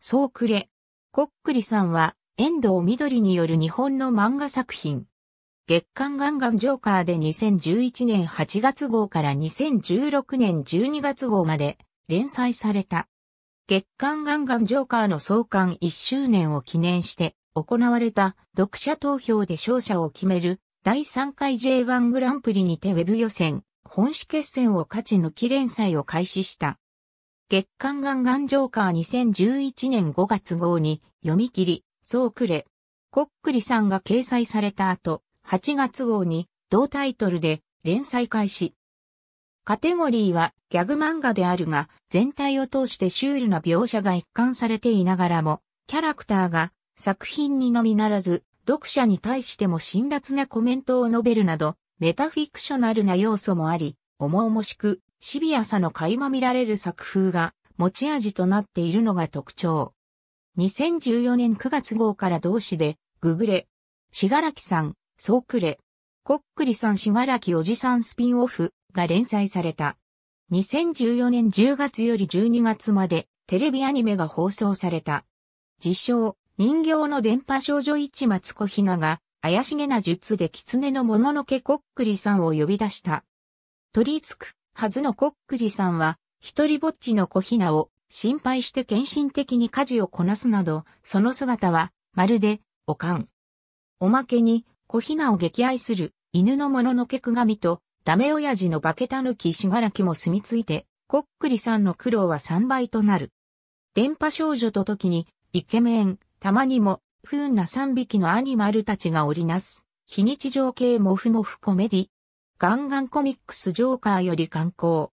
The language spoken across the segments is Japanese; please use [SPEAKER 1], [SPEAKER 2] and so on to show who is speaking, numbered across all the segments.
[SPEAKER 1] そうくれ。こっくりさんは、遠藤緑による日本の漫画作品。月刊ガンガンジョーカーで2011年8月号から2016年12月号まで連載された。月刊ガンガンジョーカーの創刊1周年を記念して行われた読者投票で勝者を決める第3回 J1 グランプリにてウェブ予選、本誌決戦を勝ち抜き連載を開始した。月刊ガンガンジョーカー2011年5月号に読み切り、そうくれ。コックリさんが掲載された後、8月号に同タイトルで連載開始。カテゴリーはギャグ漫画であるが、全体を通してシュールな描写が一貫されていながらも、キャラクターが作品にのみならず、読者に対しても辛辣なコメントを述べるなど、メタフィクショナルな要素もあり、重々しくシビアさの垣間見られる作風が持ち味となっているのが特徴。2014年9月号から同誌で、ググレ、しがらきさん、そうくれ、こっくりさんしがらきおじさんスピンオフが連載された。2014年10月より12月までテレビアニメが放送された。自称、人形の電波少女市松子ひなが怪しげな術で狐のもののけこっくりさんを呼び出した。取り付くはずのコックリさんは、一人ぼっちの小ひなを心配して献身的に家事をこなすなど、その姿は、まるで、おかん。おまけに、小ひなを激愛する、犬のもののけくがみと、ダメ親父の化けたぬきしがらきも住み着いて、コックリさんの苦労は3倍となる。電波少女と時に、イケメン、たまにも、不運な3匹のアニマルたちが織りなす、非日常系モフモフコメディ、ガンガンコミックスジョーカーより刊行。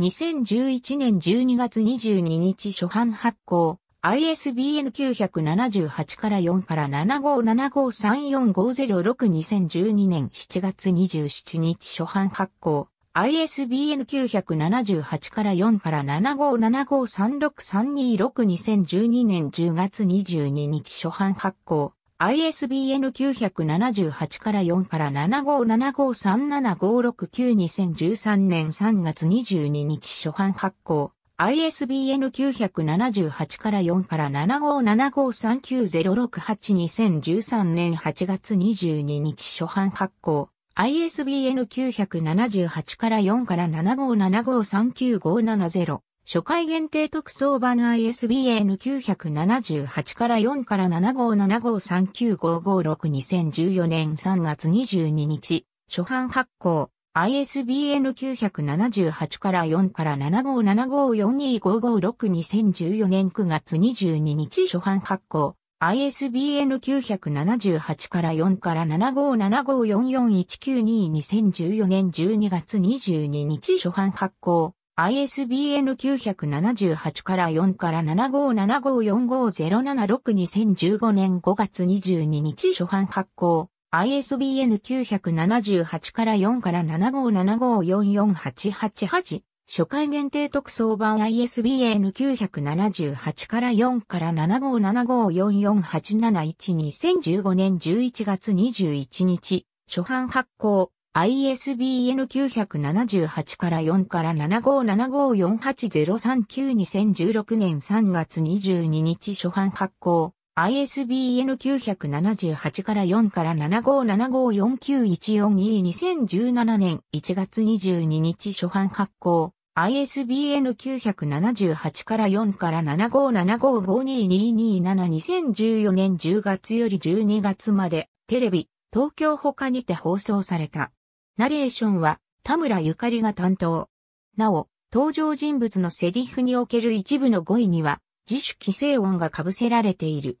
[SPEAKER 1] 2011年12月22日初版発行。ISBN 978から4から7 5 7 5 3 4 5 0 6 2 0 1 2年7月27日初版発行 ISBN 978から4から75753632602012年10月22日初版発行 ISBN 978から4から7575375692013年3月22日初版発行。ISBN 978から4から7575390682013年8月22日初版発行。ISBN 978から4から757539570。初回限定特装版 ISBN 978から4から7 5 7 5 3 9 5 5 6 2 0 1 4年3月22日、初版発行。ISBN 978から4から7 5 7 5 4 2 5 5 6 2 0 1 4年9月22日初版発行。ISBN 978から4から7 5 7 5 4 4 1 9 2 2 0 1 4年12月22日初版発行。ISBN 978から4から7 5 7 5 4 5 0 7 6 2 0 1 5年5月22日初版発行。ISBN 978から4から75754488。初回限定特装版 ISBN 978から4から75754487122015年11月21日。初版発行。ISBN 978から4から7575480392016年3月22日初版発行。ISBN 978から4から7575491422017年1月22日初版発行。ISBN 978から4から7575522272014年10月より12月までテレビ、東京他にて放送された。ナレーションは田村ゆかりが担当。なお、登場人物のセリフにおける一部の語彙には自主規制音が被せられている。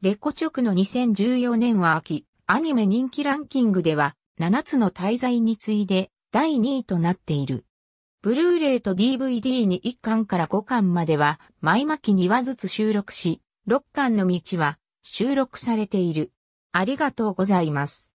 [SPEAKER 1] レコ直の2014年は秋、アニメ人気ランキングでは7つの滞在に次いで第2位となっている。ブルーレイと DVD に1巻から5巻までは前巻き2話ずつ収録し、6巻の道は収録されている。ありがとうございます。